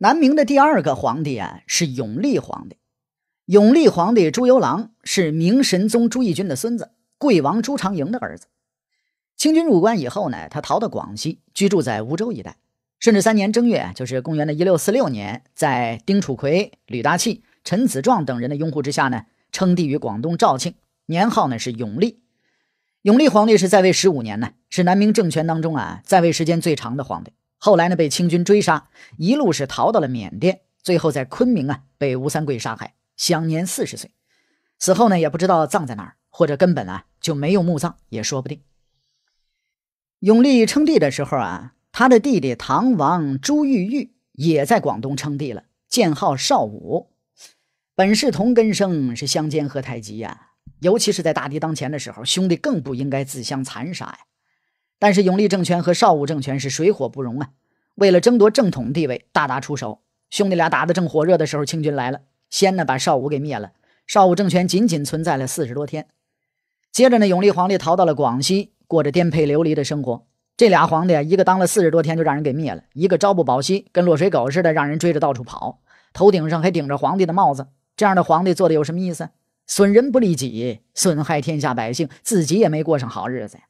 南明的第二个皇帝啊是永历皇帝。永历皇帝朱由榔是明神宗朱翊钧的孙子，桂王朱常营的儿子。清军入关以后呢，他逃到广西，居住在梧州一带。顺治三年正月，就是公元的一六四六年，在丁楚奎、吕大器、陈子壮等人的拥护之下呢，称帝于广东肇庆，年号呢是永历。永历皇帝是在位十五年呢，是南明政权当中啊在位时间最长的皇帝。后来呢，被清军追杀，一路是逃到了缅甸，最后在昆明啊被吴三桂杀害，享年四十岁。死后呢，也不知道葬在哪儿，或者根本啊就没有墓葬也说不定。永历称帝的时候啊，他的弟弟唐王朱玉玉也在广东称帝了，建号少武。本是同根生，是相煎何太急呀！尤其是在大敌当前的时候，兄弟更不应该自相残杀呀。但是，永历政权和邵武政权是水火不容啊！为了争夺正统地位，大打出手。兄弟俩打得正火热的时候，清军来了，先呢把邵武给灭了。邵武政权仅仅存在了四十多天。接着呢，永历皇帝逃到了广西，过着颠沛流离的生活。这俩皇帝啊，一个当了四十多天就让人给灭了，一个朝不保夕，跟落水狗似的，让人追着到处跑，头顶上还顶着皇帝的帽子。这样的皇帝做的有什么意思？损人不利己，损害天下百姓，自己也没过上好日子呀。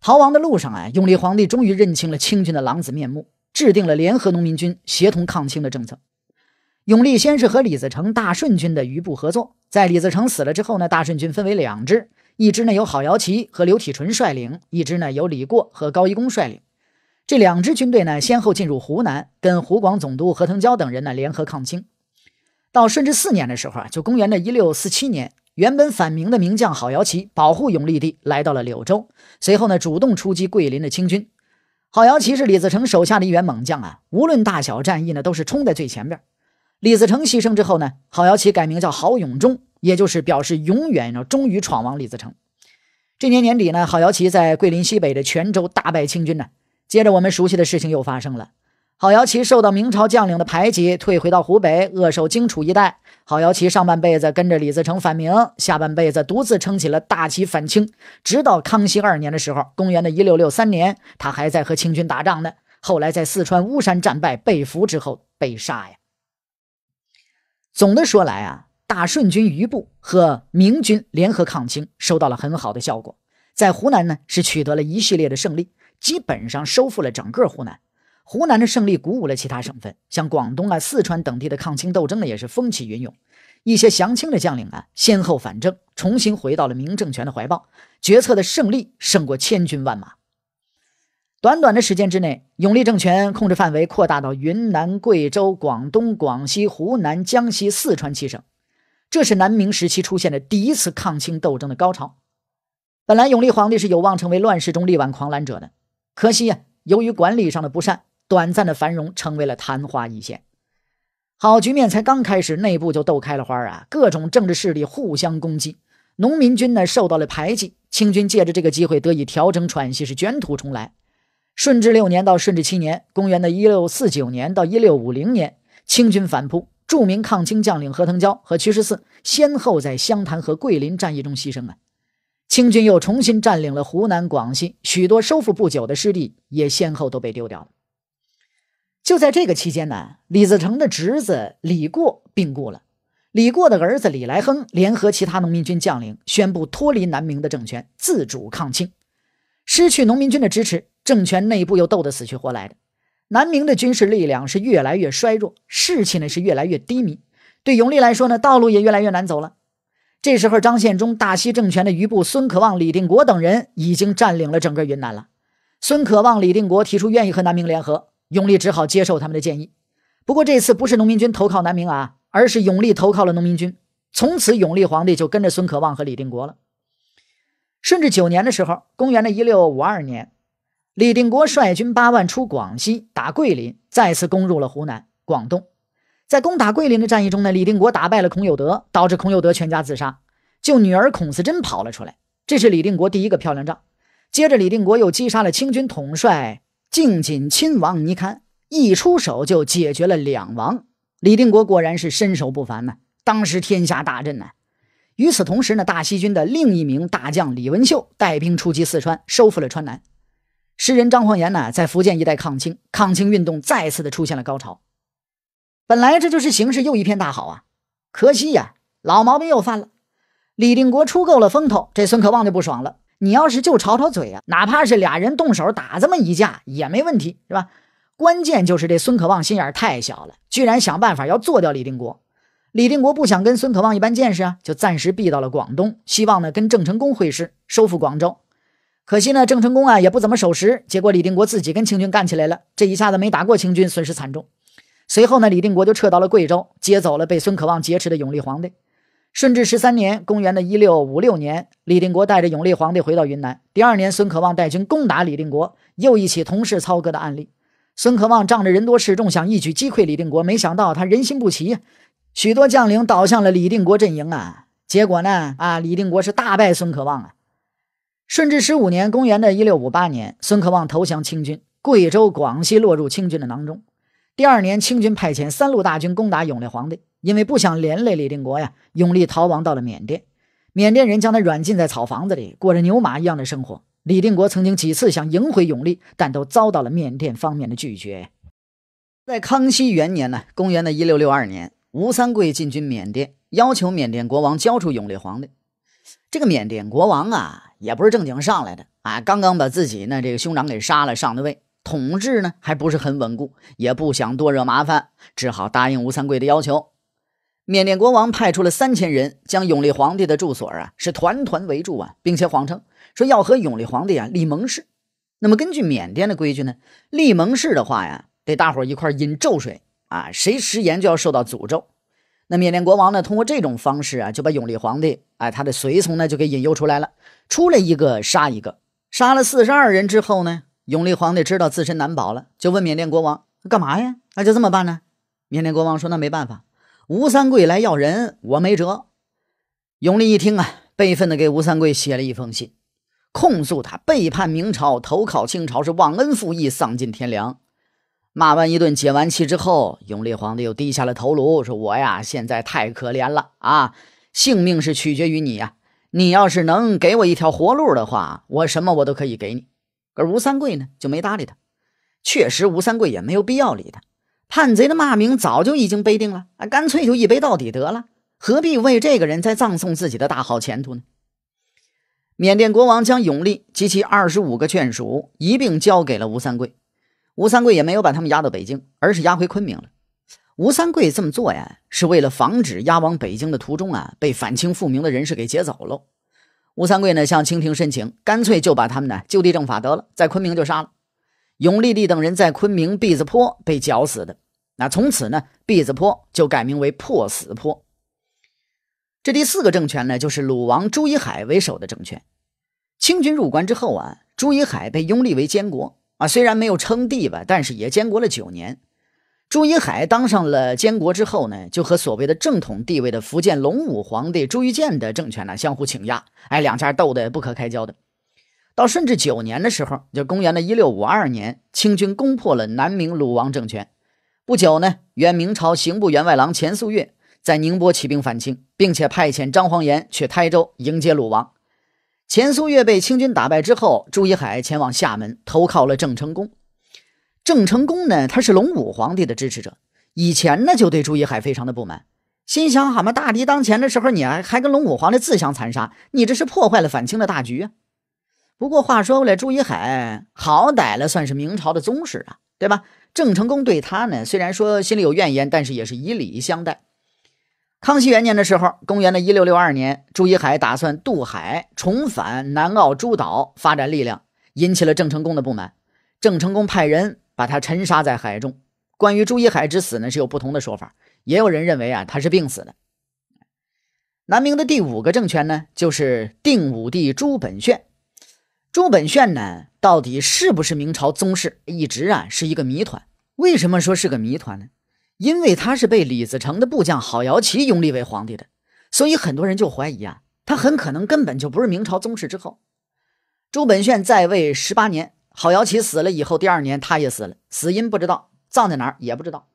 逃亡的路上啊，永历皇帝终于认清了清军的狼子面目，制定了联合农民军协同抗清的政策。永历先是和李自成大顺军的余部合作，在李自成死了之后呢，大顺军分为两支，一支呢由郝瑶琪和刘体纯率领，一支呢由李过和高一公率领。这两支军队呢先后进入湖南，跟湖广总督何腾蛟等人呢联合抗清。到顺治四年的时候啊，就公元的一六四七年。原本反明的名将郝瑶琪保护永历帝来到了柳州，随后呢，主动出击桂林的清军。郝瑶琪是李自成手下的一员猛将啊，无论大小战役呢，都是冲在最前边。李自成牺牲之后呢，郝瑶琪改名叫郝永忠，也就是表示永远要忠于闯王李自成。这年年底呢，郝瑶琪在桂林西北的泉州大败清军呢，接着我们熟悉的事情又发生了。郝瑶琪受到明朝将领的排挤，退回到湖北，扼守荆楚一带。郝瑶琪上半辈子跟着李自成反明，下半辈子独自撑起了大旗反清。直到康熙二年的时候，公元的一六六三年，他还在和清军打仗呢。后来在四川巫山战败被俘之后被杀呀。总的说来啊，大顺军余部和明军联合抗清，收到了很好的效果，在湖南呢是取得了一系列的胜利，基本上收复了整个湖南。湖南的胜利鼓舞了其他省份，像广东啊、四川等地的抗清斗争呢，也是风起云涌。一些降清的将领啊，先后反正，重新回到了明政权的怀抱。决策的胜利胜过千军万马。短短的时间之内，永历政权控制范围扩大到云南、贵州、广东、广西、湖南、江西、四川七省。这是南明时期出现的第一次抗清斗争的高潮。本来永历皇帝是有望成为乱世中力挽狂澜者的，可惜呀，由于管理上的不善。短暂的繁荣成为了昙花一现，好局面才刚开始，内部就斗开了花啊！各种政治势力互相攻击，农民军呢受到了排挤，清军借着这个机会得以调整喘息，是卷土重来。顺治六年到顺治七年（公元的一六四九年到一六五零年），清军反扑，著名抗清将领何腾蛟和瞿十四先后在湘潭和桂林战役中牺牲了。清军又重新占领了湖南、广西，许多收复不久的失地也先后都被丢掉了。就在这个期间呢，李自成的侄子李过病故了。李过的儿子李来亨联合其他农民军将领，宣布脱离南明的政权，自主抗清。失去农民军的支持，政权内部又斗得死去活来的，南明的军事力量是越来越衰弱，士气呢是越来越低迷。对永历来说呢，道路也越来越难走了。这时候，张献忠大西政权的余部孙可望、李定国等人已经占领了整个云南了。孙可望、李定国提出愿意和南明联合。永历只好接受他们的建议，不过这次不是农民军投靠南明啊，而是永历投靠了农民军。从此，永历皇帝就跟着孙可望和李定国了。顺治九年的时候，公元的一六五二年，李定国率军八万出广西打桂林，再次攻入了湖南、广东。在攻打桂林的战役中呢，李定国打败了孔有德，导致孔有德全家自杀，就女儿孔思珍跑了出来。这是李定国第一个漂亮仗。接着，李定国又击杀了清军统帅。靖锦亲王尼堪一出手就解决了两王，李定国果然是身手不凡嘛！当时天下大震呢。与此同时呢，大西军的另一名大将李文秀带兵出击四川，收复了川南。诗人张煌言呢，在福建一带抗清，抗清运动再次的出现了高潮。本来这就是形势又一片大好啊，可惜呀，老毛病又犯了。李定国出够了风头，这孙可望就不爽了。你要是就吵吵嘴啊，哪怕是俩人动手打这么一架也没问题，是吧？关键就是这孙可望心眼太小了，居然想办法要做掉李定国。李定国不想跟孙可望一般见识啊，就暂时避到了广东，希望呢跟郑成功会师，收复广州。可惜呢，郑成功啊也不怎么守时，结果李定国自己跟清军干起来了，这一下子没打过清军，损失惨重。随后呢，李定国就撤到了贵州，接走了被孙可望劫持的永历皇帝。顺治十三年，公元的一六五六年，李定国带着永历皇帝回到云南。第二年，孙可望带军攻打李定国，又一起同室操戈的案例。孙可望仗着人多势众，想一举击溃李定国，没想到他人心不齐，许多将领倒向了李定国阵营啊。结果呢，啊，李定国是大败孙可望啊。顺治十五年，公元的一六五八年，孙可望投降清军，贵州、广西落入清军的囊中。第二年，清军派遣三路大军攻打永历皇帝。因为不想连累李定国呀，永历逃亡到了缅甸，缅甸人将他软禁在草房子里，过着牛马一样的生活。李定国曾经几次想迎回永历，但都遭到了缅甸方面的拒绝。在康熙元年呢，公元的一六六二年，吴三桂进军缅甸，要求缅甸国王交出永历皇帝。这个缅甸国王啊，也不是正经上来的啊，刚刚把自己呢这个兄长给杀了，上的位，统治呢还不是很稳固，也不想多惹麻烦，只好答应吴三桂的要求。缅甸国王派出了三千人，将永历皇帝的住所啊是团团围住啊，并且谎称说要和永历皇帝啊立盟誓。那么根据缅甸的规矩呢，立盟誓的话呀，得大伙一块儿饮咒水啊，谁食言就要受到诅咒。那缅甸国王呢，通过这种方式啊，就把永历皇帝哎他的随从呢就给引诱出来了，出来一个杀一个，杀了四十二人之后呢，永历皇帝知道自身难保了，就问缅甸国王干嘛呀？那就这么办呢？缅甸国王说那没办法。吴三桂来要人，我没辙。永历一听啊，悲愤的给吴三桂写了一封信，控诉他背叛明朝，投靠清朝是忘恩负义、丧尽天良。骂完一顿，解完气之后，永历皇帝又低下了头颅，说：“我呀，现在太可怜了啊，性命是取决于你呀。你要是能给我一条活路的话，我什么我都可以给你。”可吴三桂呢，就没搭理他。确实，吴三桂也没有必要理他。叛贼的骂名早就已经背定了，啊，干脆就一背到底得了，何必为这个人再葬送自己的大好前途呢？缅甸国王将永历及其二十五个眷属一并交给了吴三桂，吴三桂也没有把他们押到北京，而是押回昆明了。吴三桂这么做呀，是为了防止押往北京的途中啊被反清复明的人士给劫走喽。吴三桂呢，向清廷申请，干脆就把他们呢就地正法得了，在昆明就杀了。永历帝等人在昆明篦子坡被绞死的，那从此呢，篦子坡就改名为破死坡。这第四个政权呢，就是鲁王朱以海为首的政权。清军入关之后啊，朱以海被拥立为监国啊，虽然没有称帝吧，但是也监国了九年。朱一海当上了监国之后呢，就和所谓的正统地位的福建龙武皇帝朱玉建的政权呢，相互倾轧，哎，两家斗得不可开交的。到顺治九年的时候，就公元的一六五二年，清军攻破了南明鲁王政权。不久呢，原明朝刑部员外郎钱素月在宁波起兵反清，并且派遣张煌言去台州迎接鲁王。钱肃月被清军打败之后，朱一海前往厦门投靠了郑成功。郑成功呢，他是隆武皇帝的支持者，以前呢就对朱一海非常的不满，心想：好嘛，大敌当前的时候，你还还跟隆武皇帝自相残杀，你这是破坏了反清的大局啊！不过话说回来，朱一海好歹了算是明朝的宗室啊，对吧？郑成功对他呢，虽然说心里有怨言，但是也是以礼相待。康熙元年的时候，公元的一六六二年，朱一海打算渡海重返南澳诸岛发展力量，引起了郑成功的不满。郑成功派人把他沉杀在海中。关于朱一海之死呢，是有不同的说法，也有人认为啊他是病死的。南明的第五个政权呢，就是定武帝朱本炫。朱本炫呢，到底是不是明朝宗室，一直啊是一个谜团。为什么说是个谜团呢？因为他是被李自成的部将郝瑶琪拥立为皇帝的，所以很多人就怀疑啊，他很可能根本就不是明朝宗室之后。朱本炫在位十八年，郝瑶琪死了以后，第二年他也死了，死因不知道，葬在哪儿也不知道。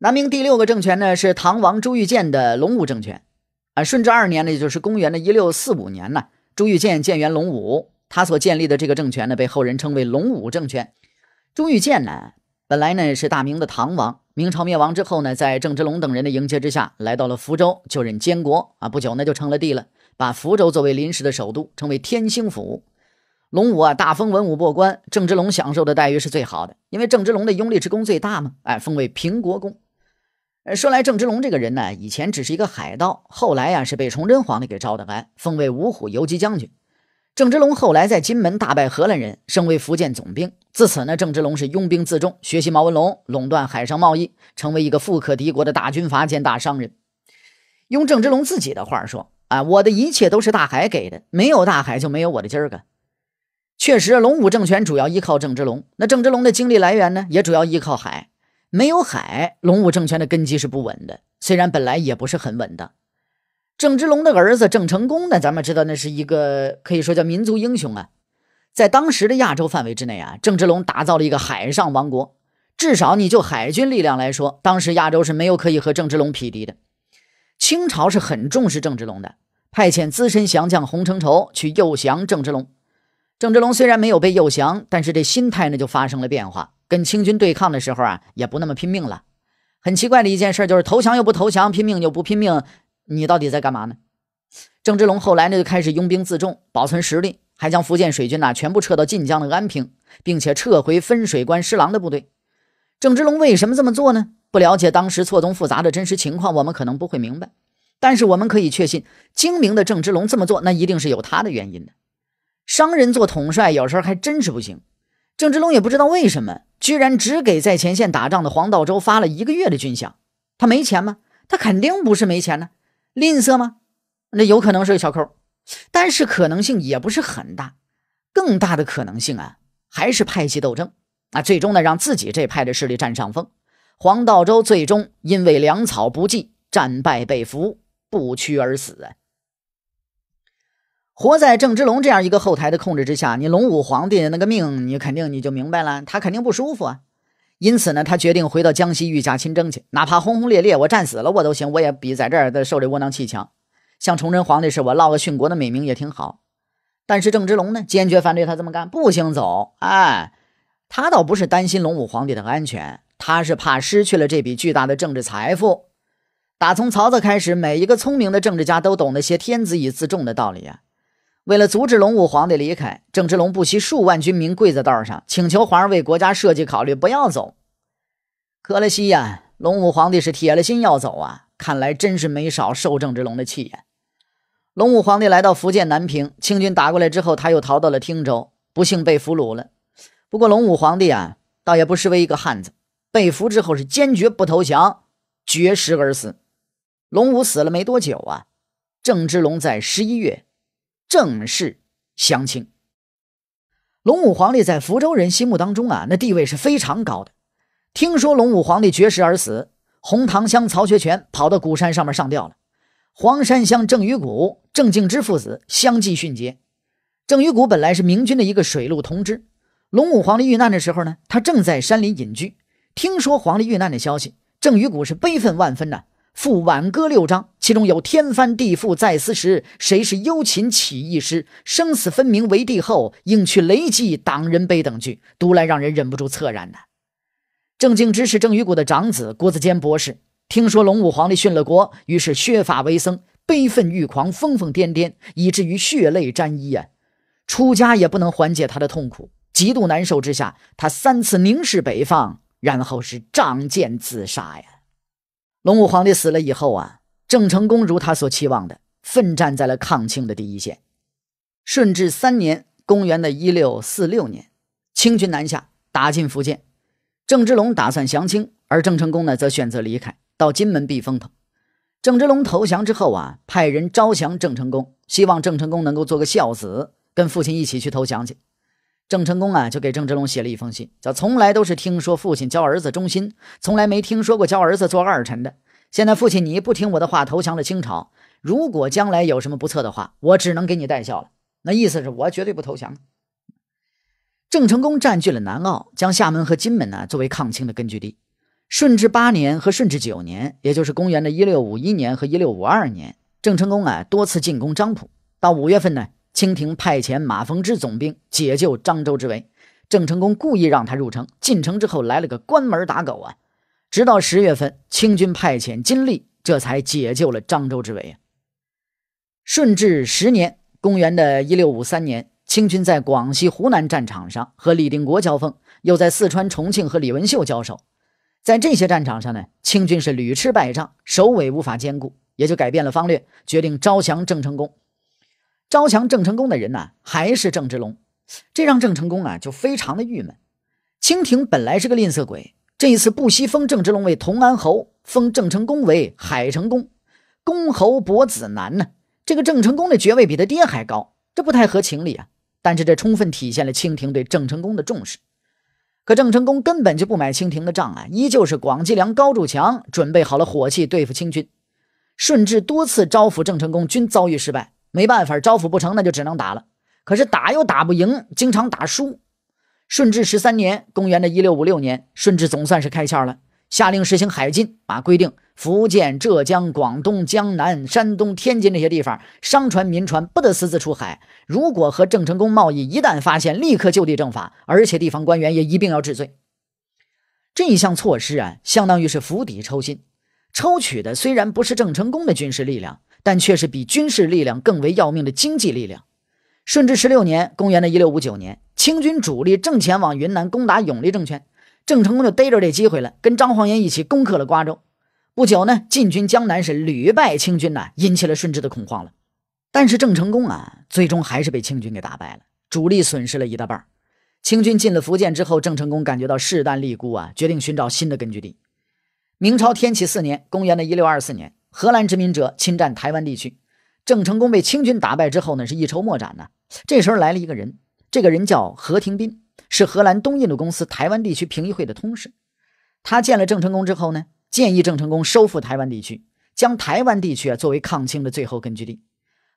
南明第六个政权呢，是唐王朱聿键的隆武政权。啊，顺治二年呢，也就是公元的一六四五年呢。朱玉建建元龙武，他所建立的这个政权呢，被后人称为龙武政权。朱玉建呢，本来呢是大明的唐王，明朝灭亡之后呢，在郑芝龙等人的迎接之下，来到了福州就任监国啊，不久呢就成了帝了，把福州作为临时的首都，称为天兴府。龙武啊，大封文武过官，郑芝龙享受的待遇是最好的，因为郑芝龙的拥立之功最大嘛，哎，封为平国公。说来，郑芝龙这个人呢，以前只是一个海盗，后来呀是被崇祯皇帝给招的来，封为五虎游击将军。郑芝龙后来在金门大败荷兰人，升为福建总兵。自此呢，郑芝龙是拥兵自重，学习毛文龙，垄断海上贸易，成为一个富可敌国的大军阀兼大商人。用郑芝龙自己的话说：“啊，我的一切都是大海给的，没有大海就没有我的今儿个。”确实，龙武政权主要依靠郑芝龙，那郑芝龙的经历来源呢，也主要依靠海。没有海，隆武政权的根基是不稳的。虽然本来也不是很稳的。郑芝龙的儿子郑成功呢，咱们知道那是一个可以说叫民族英雄啊。在当时的亚洲范围之内啊，郑芝龙打造了一个海上王国，至少你就海军力量来说，当时亚洲是没有可以和郑芝龙匹敌的。清朝是很重视郑芝龙的，派遣资深降将洪承畴去诱降郑芝龙。郑芝龙虽然没有被诱降，但是这心态呢就发生了变化。跟清军对抗的时候啊，也不那么拼命了。很奇怪的一件事就是，投降又不投降，拼命又不拼命，你到底在干嘛呢？郑芝龙后来呢，就开始拥兵自重，保存实力，还将福建水军呐全部撤到晋江的安平，并且撤回分水关施琅的部队。郑芝龙为什么这么做呢？不了解当时错综复杂的真实情况，我们可能不会明白。但是我们可以确信，精明的郑芝龙这么做，那一定是有他的原因的。商人做统帅，有时候还真是不行。郑芝龙也不知道为什么。居然只给在前线打仗的黄道周发了一个月的军饷，他没钱吗？他肯定不是没钱呢，吝啬吗？那有可能是小抠，但是可能性也不是很大，更大的可能性啊，还是派系斗争啊，最终呢让自己这派的势力占上风，黄道周最终因为粮草不济，战败被俘，不屈而死啊。活在郑芝龙这样一个后台的控制之下，你隆武皇帝的那个命，你肯定你就明白了，他肯定不舒服啊。因此呢，他决定回到江西御驾亲征去，哪怕轰轰烈烈，我战死了我都行，我也比在这儿的受这窝囊气强。像崇祯皇帝是我落个殉国的美名也挺好，但是郑芝龙呢，坚决反对他这么干，不行走。哎，他倒不是担心隆武皇帝的安全，他是怕失去了这笔巨大的政治财富。打从曹操开始，每一个聪明的政治家都懂得些“天子以自重”的道理啊。为了阻止龙武皇帝离开，郑芝龙不惜数万军民跪在道上，请求皇上为国家社稷考虑，不要走。可惜呀，龙武皇帝是铁了心要走啊！看来真是没少受郑芝龙的气呀。龙武皇帝来到福建南平，清军打过来之后，他又逃到了汀州，不幸被俘虏了。不过龙武皇帝啊，倒也不失为一个汉子，被俘之后是坚决不投降，绝食而死。龙武死了没多久啊，郑芝龙在十一月。正式相亲。龙武皇帝在福州人心目当中啊，那地位是非常高的。听说龙武皇帝绝食而死，红塘乡曹学全跑到鼓山上面上吊了。黄山乡郑于谷、郑敬之父子相继殉节。郑于谷本来是明军的一个水陆同知，龙武皇帝遇难的时候呢，他正在山林隐居。听说皇帝遇难的消息，郑于谷是悲愤万分呐。《赋挽歌六章》，其中有“天翻地覆在斯时，谁是幽勤起义师？生死分明为帝后，应去雷击党人碑”等句，读来让人忍不住恻然呐。郑敬之是郑余谷的长子，郭子坚博士听说龙武皇帝殉了国，于是削发为僧，悲愤欲狂，疯疯癫癫，以至于血泪沾衣啊！出家也不能缓解他的痛苦，极度难受之下，他三次凝视北方，然后是仗剑自杀呀。隆武皇帝死了以后啊，郑成功如他所期望的，奋战在了抗清的第一线。顺治三年，公元的一六四六年，清军南下，打进福建。郑芝龙打算降清，而郑成功呢，则选择离开，到金门避风头。郑芝龙投降之后啊，派人招降郑成功，希望郑成功能够做个孝子，跟父亲一起去投降去。郑成功啊，就给郑芝龙写了一封信，叫“从来都是听说父亲教儿子忠心，从来没听说过教儿子做二臣的。现在父亲你不听我的话，投降了清朝，如果将来有什么不测的话，我只能给你带孝了。”那意思是我绝对不投降。郑成功占据了南澳，将厦门和金门呢作为抗清的根据地。顺治八年和顺治九年，也就是公元的一六五一年和一六五二年，郑成功啊多次进攻漳浦，到五月份呢。清廷派遣马逢之总兵解救漳州之围，郑成功故意让他入城，进城之后来了个关门打狗啊！直到十月份，清军派遣金立，这才解救了漳州之围。顺治十年（公元的一六五三年），清军在广西、湖南战场上和李定国交锋，又在四川、重庆和李文秀交手。在这些战场上呢，清军是屡吃败仗，首尾无法兼顾，也就改变了方略，决定招降郑成功。招降郑成功的人呢，还是郑芝龙，这让郑成功啊就非常的郁闷。清廷本来是个吝啬鬼，这一次不惜封郑芝龙为同安侯，封郑成功为海成公，公侯伯子男呢，这个郑成功的爵位比他爹还高，这不太合情理啊。但是这充分体现了清廷对郑成功的重视。可郑成功根本就不买清廷的账啊，依旧是广积粮，高筑墙，准备好了火器对付清军。顺治多次招抚郑成功，均遭遇失败。没办法，招抚不成，那就只能打了。可是打又打不赢，经常打输。顺治十三年，公元的一六五六年，顺治总算是开窍了，下令实行海禁啊，规定福建、浙江、广东、江南、山东、天津这些地方商船、民船不得私自出海。如果和郑成功贸易，一旦发现，立刻就地正法，而且地方官员也一并要治罪。这一项措施啊，相当于是釜底抽薪，抽取的虽然不是郑成功的军事力量。但却是比军事力量更为要命的经济力量。顺治十六年，公元的一六五九年，清军主力正前往云南攻打永历政权，郑成功就逮着这机会了，跟张煌岩一起攻克了瓜州。不久呢，进军江南是屡败清军呐，引起了顺治的恐慌了。但是郑成功啊，最终还是被清军给打败了，主力损失了一大半。清军进了福建之后，郑成功感觉到势单力孤啊，决定寻找新的根据地。明朝天启四年，公元的一六二四年。荷兰殖民者侵占台湾地区，郑成功被清军打败之后呢，是一筹莫展呢。这时候来了一个人，这个人叫何庭斌，是荷兰东印度公司台湾地区评议会的通事。他见了郑成功之后呢，建议郑成功收复台湾地区，将台湾地区啊作为抗清的最后根据地。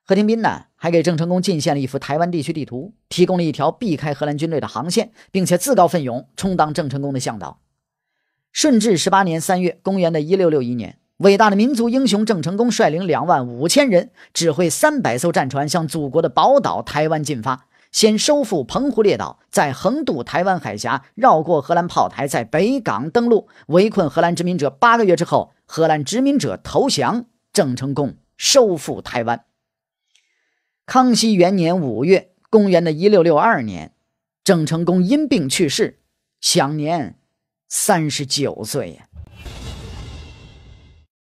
何庭斌呢，还给郑成功进献了一幅台湾地区地图，提供了一条避开荷兰军队的航线，并且自告奋勇充当郑成功的向导。顺治十八年三月，公元的一六六一年。伟大的民族英雄郑成功率领两万五千人，指挥三百艘战船，向祖国的宝岛台湾进发，先收复澎湖列岛，再横渡台湾海峡，绕过荷兰炮台，在北港登陆，围困荷兰殖民者。八个月之后，荷兰殖民者投降，郑成功收复台湾。康熙元年五月，公元的一六六二年，郑成功因病去世，享年三十九岁呀。